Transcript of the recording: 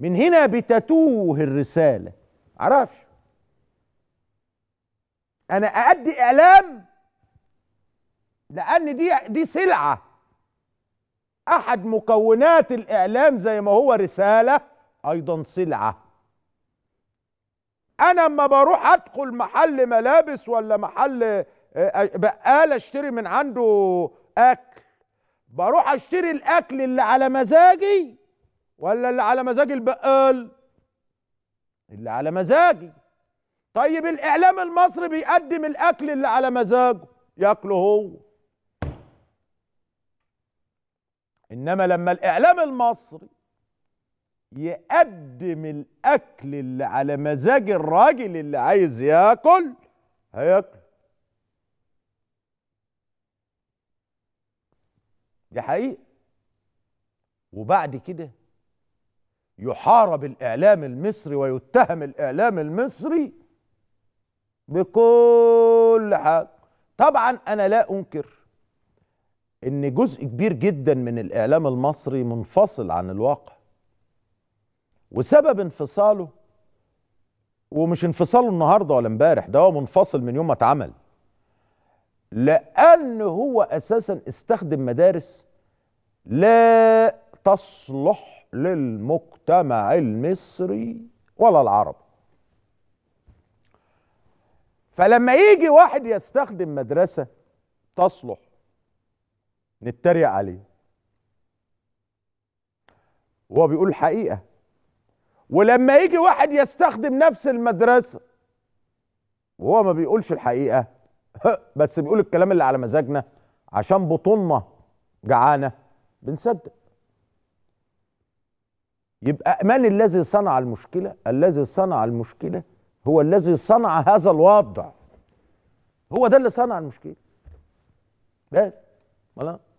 من هنا بتتوه الرسالة عرفش انا اادي اعلام لان دي دي سلعه احد مكونات الاعلام زي ما هو رساله ايضا سلعه انا اما بروح ادخل محل ملابس ولا محل آه، آه، بقال اشتري من عنده اكل بروح اشتري الاكل اللي على مزاجي ولا اللي على مزاج البقال اللي على مزاجي طيب الاعلام المصري بيقدم الاكل اللي على مزاجه ياكله هو انما لما الاعلام المصري يقدم الاكل اللي على مزاج الراجل اللي عايز ياكل هياكل دي حقيقه وبعد كده يحارب الإعلام المصري ويتهم الإعلام المصري بكل حاجة طبعا أنا لا أنكر إن جزء كبير جدا من الإعلام المصري منفصل عن الواقع وسبب انفصاله ومش انفصاله النهارده ولا امبارح ده هو منفصل من يوم ما اتعمل لأن هو أساسا استخدم مدارس لا تصلح للمجتمع المصري ولا العربي فلما يجي واحد يستخدم مدرسة تصلح نتريق عليه وهو بيقول الحقيقة ولما يجي واحد يستخدم نفس المدرسة وهو ما بيقولش الحقيقة بس بيقول الكلام اللي على مزاجنا عشان بطننا جعانة بنصدق يبقى من الذي صنع المشكلة الذي صنع المشكلة هو الذي صنع هذا الوضع هو ده اللي صنع المشكلة بس ولا